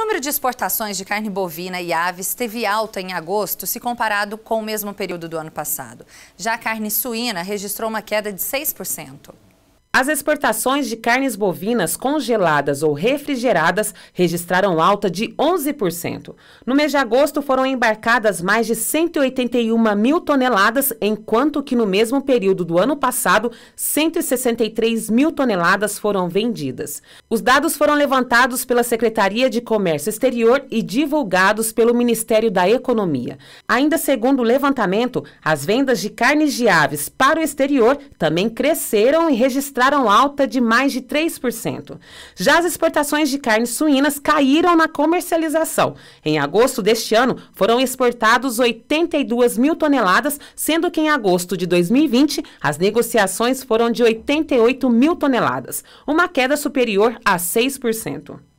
número de exportações de carne bovina e aves teve alta em agosto se comparado com o mesmo período do ano passado. Já a carne suína registrou uma queda de 6%. As exportações de carnes bovinas congeladas ou refrigeradas registraram alta de 11%. No mês de agosto foram embarcadas mais de 181 mil toneladas, enquanto que no mesmo período do ano passado, 163 mil toneladas foram vendidas. Os dados foram levantados pela Secretaria de Comércio Exterior e divulgados pelo Ministério da Economia. Ainda segundo o levantamento, as vendas de carnes de aves para o exterior também cresceram e registraram registraram alta de mais de 3%. Já as exportações de carnes suínas caíram na comercialização. Em agosto deste ano, foram exportados 82 mil toneladas, sendo que em agosto de 2020, as negociações foram de 88 mil toneladas, uma queda superior a 6%.